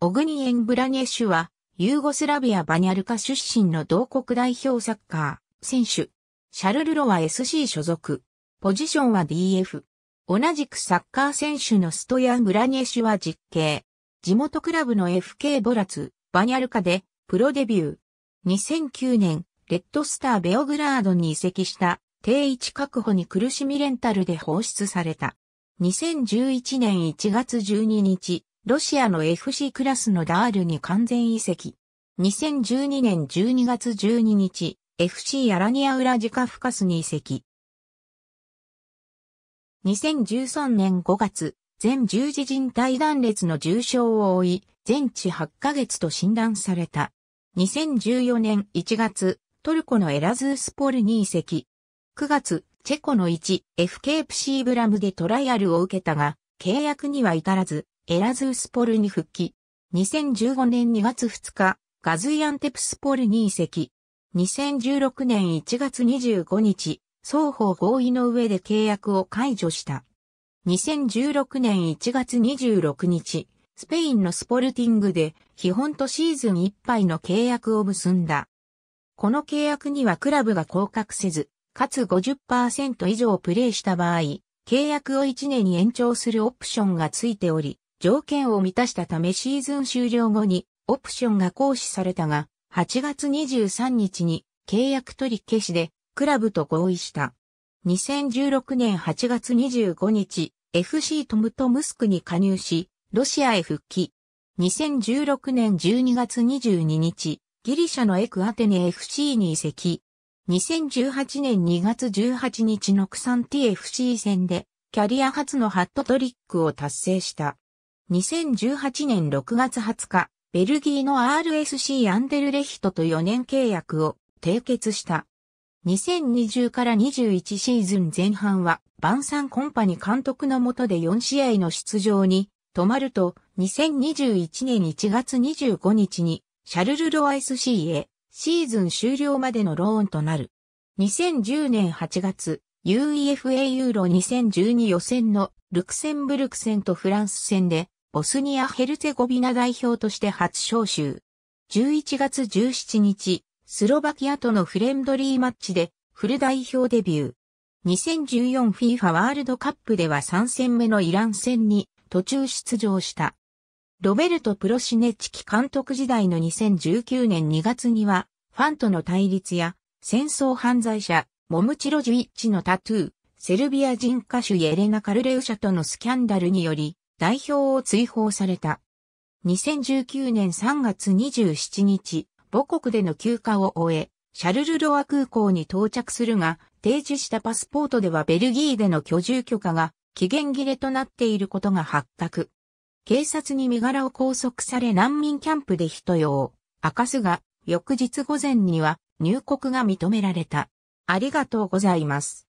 オグニエン・ブラニェシュは、ユーゴスラビア・バニャルカ出身の同国代表サッカー、選手。シャルルロは SC 所属。ポジションは DF。同じくサッカー選手のストヤン・ブラニェシュは実刑。地元クラブの FK ボラツ、バニャルカで、プロデビュー。2009年、レッドスター・ベオグラードに移籍した、定位置確保に苦しみレンタルで放出された。2011年1月12日、ロシアの FC クラスのダールに完全移籍。2012年12月12日、FC アラニアウラジカフカスに移籍。2013年5月、全十字靭帯断裂の重傷を負い、全治8ヶ月と診断された。2014年1月、トルコのエラズースポルに移籍。9月、チェコの 1FKFC ブラムでトライアルを受けたが、契約には至らず、エラズースポルに復帰。2015年2月2日、ガズイアンテプスポルに移籍。2016年1月25日、双方合意の上で契約を解除した。2016年1月26日、スペインのスポルティングで、基本とシーズンいっぱいの契約を結んだ。この契約にはクラブが降格せず、かつ50%以上プレーした場合、契約を1年に延長するオプションがついており、条件を満たしたためシーズン終了後にオプションが行使されたが、8月23日に契約取り消しでクラブと合意した。2016年8月25日、FC トムトムスクに加入し、ロシアへ復帰。2016年12月22日、ギリシャのエクアテネ FC に移籍。2018年2月18日のクサンティ FC 戦で、キャリア初のハットトリックを達成した。2018年6月20日、ベルギーの RSC アンデルレヒトと4年契約を締結した。2020から21シーズン前半は、バンサンコンパニ監督の下で4試合の出場に、止まると、2021年1月25日に、シャルルロ SC へ、シーズン終了までのローンとなる。2010年8月、UEFA ユーロ2012予選のルクセンブルク戦とフランス戦でボスニア・ヘルツェゴビナ代表として初招集。11月17日、スロバキアとのフレンドリーマッチでフル代表デビュー。2014 FIFA ワールドカップでは3戦目のイラン戦に途中出場した。ロベルト・プロシネチキ監督時代の2019年2月には、ファンとの対立や、戦争犯罪者、モムチロジウィッチのタトゥー、セルビア人歌手イエレナ・カルレウシャとのスキャンダルにより、代表を追放された。2019年3月27日、母国での休暇を終え、シャルルロア空港に到着するが、提示したパスポートではベルギーでの居住許可が期限切れとなっていることが発覚。警察に身柄を拘束され難民キャンプで人用を明かすが、翌日午前には入国が認められた。ありがとうございます。